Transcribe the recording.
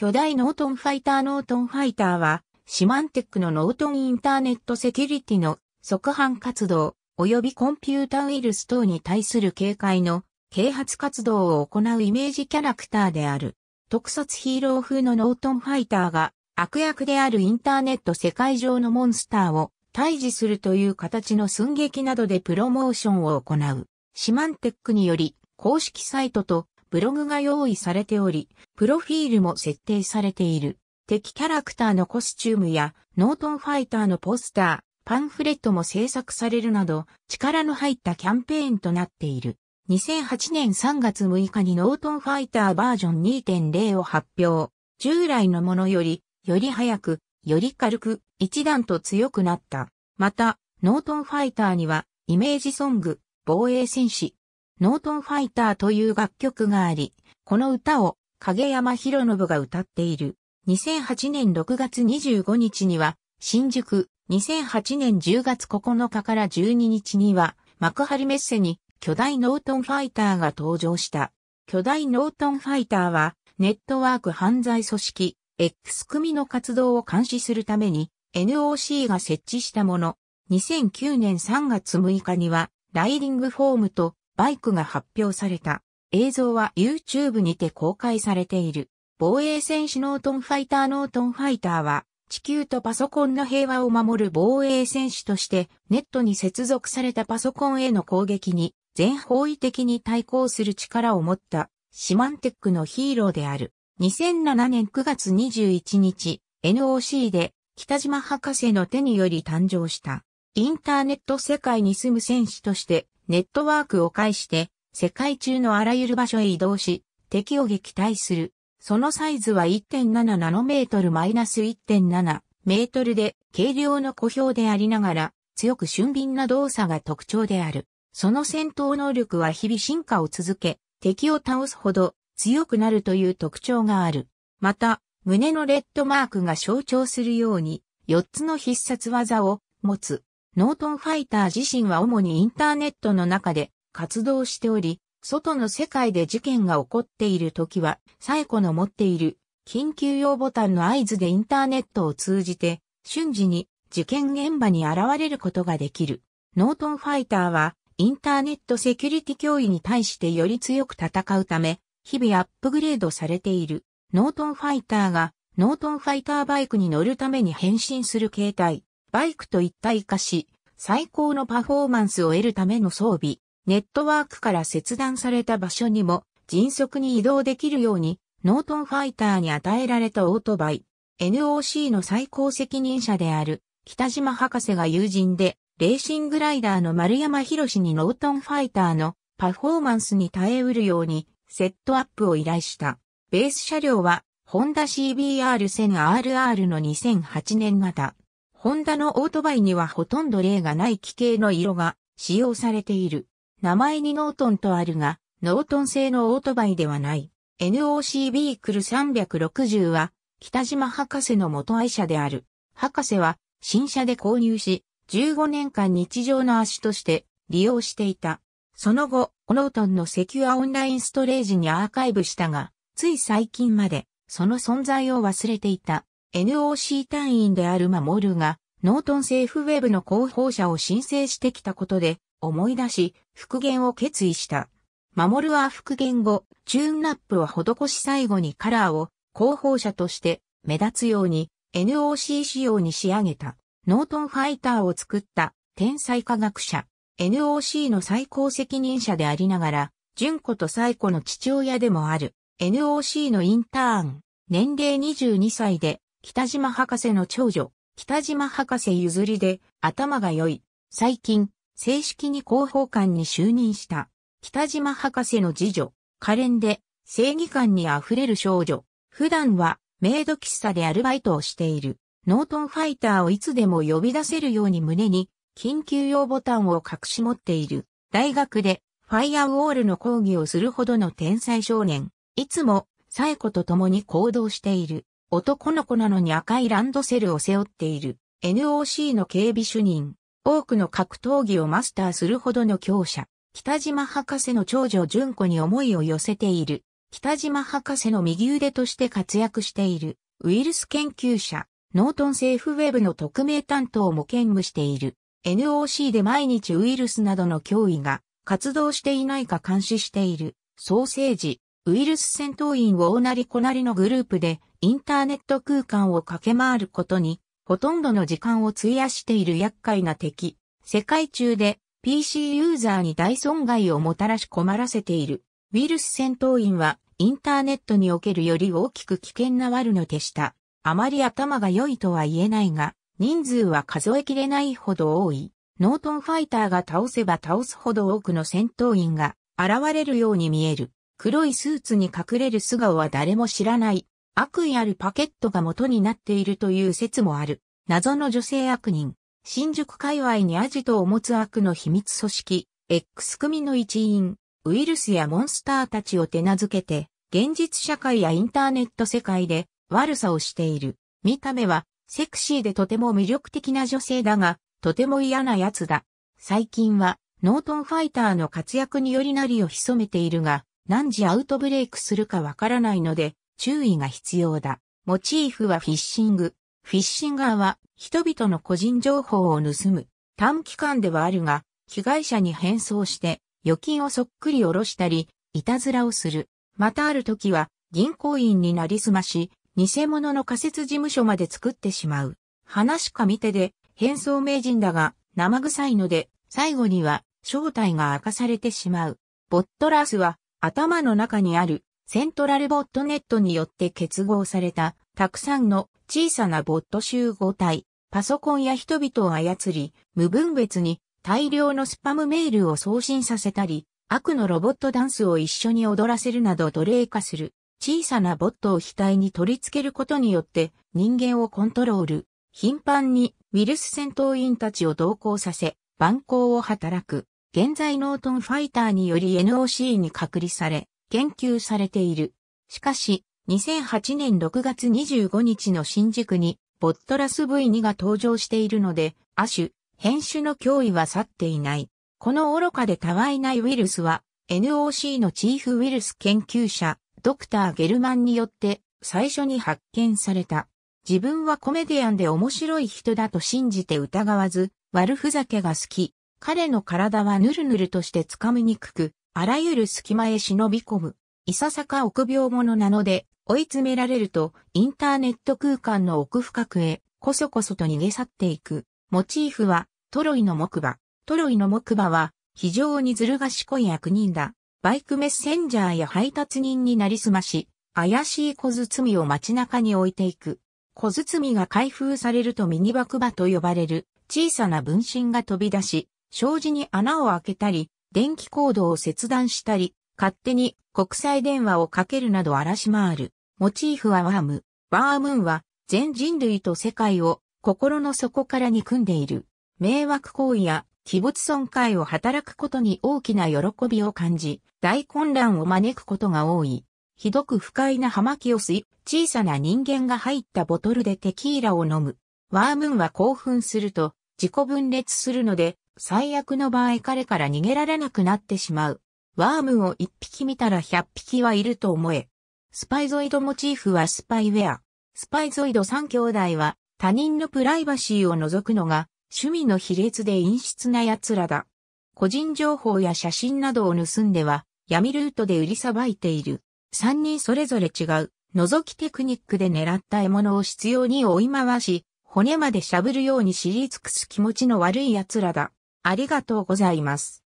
巨大ノートンファイターノートンファイターは、シマンテックのノートンインターネットセキュリティの即販活動、及びコンピュータウイルス等に対する警戒の啓発活動を行うイメージキャラクターである。特撮ヒーロー風のノートンファイターが悪役であるインターネット世界上のモンスターを退治するという形の寸劇などでプロモーションを行う。シマンテックにより公式サイトとブログが用意されており、プロフィールも設定されている。敵キャラクターのコスチュームや、ノートンファイターのポスター、パンフレットも制作されるなど、力の入ったキャンペーンとなっている。2008年3月6日にノートンファイターバージョン2.0を発表。従来のものより、より早く、より軽く、一段と強くなった。また、ノートンファイターには、イメージソング、防衛戦士、ノートンファイターという楽曲があり、この歌を影山博信が歌っている。2008年6月25日には新宿、2008年10月9日から12日には幕張メッセに巨大ノートンファイターが登場した。巨大ノートンファイターはネットワーク犯罪組織 X 組の活動を監視するために NOC が設置したもの。2009年3月6日にはライディングフォームとバイクが発表された。映像は YouTube にて公開されている。防衛戦士ノートンファイターノートンファイターは、地球とパソコンの平和を守る防衛戦士として、ネットに接続されたパソコンへの攻撃に、全方位的に対抗する力を持った、シマンテックのヒーローである。2007年9月21日、NOC で、北島博士の手により誕生した。インターネット世界に住む戦士として、ネットワークを介して世界中のあらゆる場所へ移動し、敵を撃退する。そのサイズは1.7ナノメートルマイナス1.7メートルで軽量の小兵でありながら強く俊敏な動作が特徴である。その戦闘能力は日々進化を続け、敵を倒すほど強くなるという特徴がある。また、胸のレッドマークが象徴するように、4つの必殺技を持つ。ノートンファイター自身は主にインターネットの中で活動しており、外の世界で事件が起こっている時は、サエコの持っている緊急用ボタンの合図でインターネットを通じて、瞬時に事件現場に現れることができる。ノートンファイターは、インターネットセキュリティ脅威に対してより強く戦うため、日々アップグレードされている。ノートンファイターが、ノートンファイターバイクに乗るために変身する形態。バイクと一体化し、最高のパフォーマンスを得るための装備、ネットワークから切断された場所にも迅速に移動できるように、ノートンファイターに与えられたオートバイ、NOC の最高責任者である、北島博士が友人で、レーシングライダーの丸山博にノートンファイターのパフォーマンスに耐えうるようにセットアップを依頼した。ベース車両は、ホンダ CBR1000RR の2008年型。ホンダのオートバイにはほとんど例がない規形の色が使用されている。名前にノートンとあるが、ノートン製のオートバイではない。NOC ビークル360は、北島博士の元愛車である。博士は、新車で購入し、15年間日常の足として利用していた。その後、ノートンのセキュアオンラインストレージにアーカイブしたが、つい最近まで、その存在を忘れていた。NOC 単位であるマモルが、ノートン政府ウェブの広報者を申請してきたことで、思い出し、復元を決意した。マモルは復元後、チューンナップを施し最後にカラーを広報者として目立つように NOC 仕様に仕上げた。ノートンファイターを作った天才科学者。NOC の最高責任者でありながら、純子と最古の父親でもある。NOC のインターン。年齢22歳で北島博士の長女、北島博士譲りで、頭が良い、最近、正式に広報官に就任した、北島博士の次女、可憐で、正義感に溢れる少女、普段は、メイド喫茶でアルバイトをしている、ノートンファイターをいつでも呼び出せるように胸に、緊急用ボタンを隠し持っている、大学で、ファイアウォールの講義をするほどの天才少年、いつも、サエ子と共に行動している。男の子なのに赤いランドセルを背負っている NOC の警備主任、多くの格闘技をマスターするほどの強者、北島博士の長女純子に思いを寄せている、北島博士の右腕として活躍している、ウイルス研究者、ノートン政府ウェブの特命担当も兼務している、NOC で毎日ウイルスなどの脅威が活動していないか監視している、ソーセージ、ウイルス戦闘員を大なりこなりのグループでインターネット空間を駆け回ることにほとんどの時間を費やしている厄介な敵。世界中で PC ユーザーに大損害をもたらし困らせている。ウイルス戦闘員はインターネットにおけるより大きく危険な悪の手した。あまり頭が良いとは言えないが、人数は数えきれないほど多い。ノートンファイターが倒せば倒すほど多くの戦闘員が現れるように見える。黒いスーツに隠れる素顔は誰も知らない、悪意あるパケットが元になっているという説もある。謎の女性悪人、新宿界隈にアジトを持つ悪の秘密組織、X 組の一員、ウイルスやモンスターたちを手名付けて、現実社会やインターネット世界で悪さをしている。見た目はセクシーでとても魅力的な女性だが、とても嫌な奴だ。最近はノートンファイターの活躍によりなりを潜めているが、何時アウトブレイクするかわからないので注意が必要だ。モチーフはフィッシング。フィッシンガーは人々の個人情報を盗む。短期間ではあるが、被害者に変装して預金をそっくり下ろしたり、いたずらをする。またある時は銀行員になりすまし、偽物の仮設事務所まで作ってしまう。話しか見てで変装名人だが生臭いので、最後には正体が明かされてしまう。ボットラースは頭の中にあるセントラルボットネットによって結合されたたくさんの小さなボット集合体、パソコンや人々を操り、無分別に大量のスパムメールを送信させたり、悪のロボットダンスを一緒に踊らせるなど奴隷化する。小さなボットを額に取り付けることによって人間をコントロール。頻繁にウイルス戦闘員たちを同行させ、蛮行を働く。現在ノートンファイターにより NOC に隔離され、研究されている。しかし、2008年6月25日の新宿に、ボットラス V2 が登場しているので、亜種、変種の脅威は去っていない。この愚かでたわいないウイルスは、NOC のチーフウイルス研究者、ドクター・ゲルマンによって最初に発見された。自分はコメディアンで面白い人だと信じて疑わず、悪ふざけが好き、彼の体はぬるぬるとしてつかみにくく、あらゆる隙間へ忍び込む。いささか臆病者なので、追い詰められると、インターネット空間の奥深くへ、こそこそと逃げ去っていく。モチーフは、トロイの木馬。トロイの木馬は、非常にずる賢い役人だ。バイクメッセンジャーや配達人になりすまし、怪しい小包を街中に置いていく。小包が開封されるとミニバクバと呼ばれる小さな分身が飛び出し、障子に穴を開けたり、電気コードを切断したり、勝手に国際電話をかけるなど荒らし回る。モチーフはワーム。ワームーンは全人類と世界を心の底から憎んでいる。迷惑行為や器物損壊を働くことに大きな喜びを感じ、大混乱を招くことが多い。ひどく不快な葉巻を吸い、小さな人間が入ったボトルでテキーラを飲む。ワームーンは興奮すると自己分裂するので、最悪の場合彼から逃げられなくなってしまう。ワームを1匹見たら100匹はいると思え。スパイゾイドモチーフはスパイウェア。スパイゾイド3兄弟は他人のプライバシーを除くのが趣味の卑劣で陰湿な奴らだ。個人情報や写真などを盗んでは闇ルートで売りさばいている。3人それぞれ違う覗きテクニックで狙った獲物を執拗に追い回し、骨までしゃぶるように知り尽くす気持ちの悪い奴らだ。ありがとうございます。